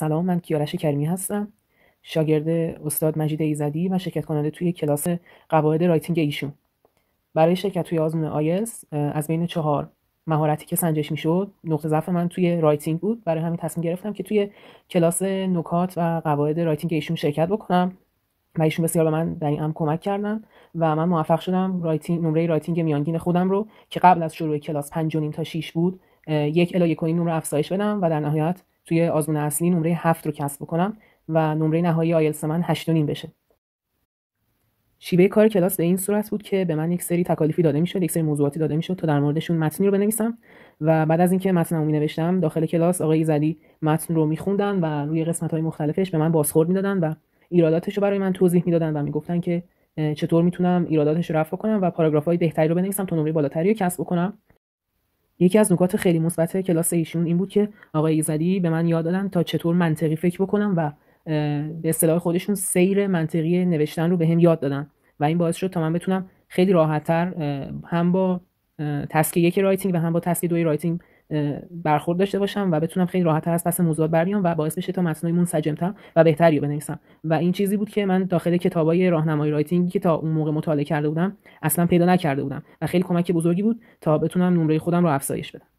سلام من کیارش کرمی هستم شاگرد استاد مجید ایزدی و شرکت کننده توی کلاس قواعد رایتینگ ایشون برای شرکت توی آزمون آیس از بین چهار مهارتی که سنجش میشد نقطه ضعف من توی رایتینگ بود برای همین تصمیم گرفتم که توی کلاس نکات و قواعد رایتینگ ایشون شرکت بکنم و ایشون بسیار به من در این هم کمک کردن و من موفق شدم رایتینگ نمره رایتینگ میانگین خودم رو که قبل از شروع کلاس 5.5 تا 6 بود یک الی یک نمره افزایش بدم و در نهایت توی آزمون اصلی نمره هفت رو کسب بکنم و نمره نهایی آیلتس من 8.5 بشه شیوه کار کلاس به این صورت بود که به من یک سری تکالیفی داده میشد یک سری موضوعاتی داده میشد تا در موردشون متنی رو بنویسم و بعد از اینکه متنمو می نوشتم داخل کلاس آقای زدی متن رو میخوندن و روی قسمت های مختلفش به من بازخورد میدادن و ایراداتش رو برای من توضیح میدادن و میگفتن که چطور میتونم ایراداتش رو رفع کنم و های بهتری رو بنویسم تا نمره بالاتری رو کسب بکنم یکی از نکات خیلی مثبت کلاس ایشون این بود که آقای زدی به من یاد دادن تا چطور منطقی فکر بکنم و به اصطلاح خودشون سیر منطقی نوشتن رو به هم یاد دادن و این باعث شد تا من بتونم خیلی راحتتر هم با تسک یک رایتینگ و هم با تسک دوی رایتینگ برخورد داشته باشم و بتونم خیلی راحت از پس موضوعات برمیام و باعث بشه تا متنای سجمتر و بهتری بنویسم و این چیزی بود که من داخل کتابای راهنمای رایتینگی که تا اون موقع مطالعه کرده بودم اصلا پیدا نکرده بودم و خیلی کمک بزرگی بود تا بتونم نمره خودم رو افزایش بدم